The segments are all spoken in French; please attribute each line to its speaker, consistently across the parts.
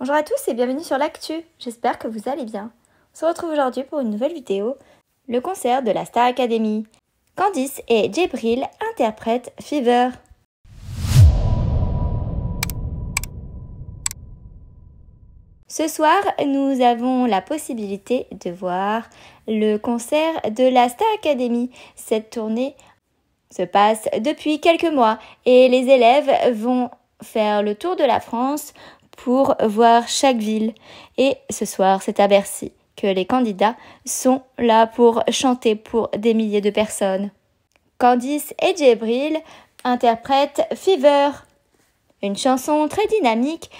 Speaker 1: Bonjour à tous et bienvenue sur l'actu, j'espère que vous allez bien. On se retrouve aujourd'hui pour une nouvelle vidéo, le concert de la Star Academy. Candice et Jebril interprètent Fever. Ce soir, nous avons la possibilité de voir le concert de la Star Academy. Cette tournée se passe depuis quelques mois et les élèves vont faire le tour de la France pour voir chaque ville. Et ce soir, c'est à Bercy que les candidats sont là pour chanter pour des milliers de personnes. Candice et Djibril interprètent Fever, une chanson très dynamique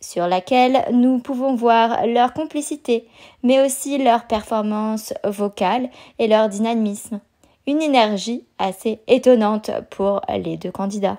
Speaker 1: sur laquelle nous pouvons voir leur complicité, mais aussi leur performance vocale et leur dynamisme. Une énergie assez étonnante pour les deux candidats.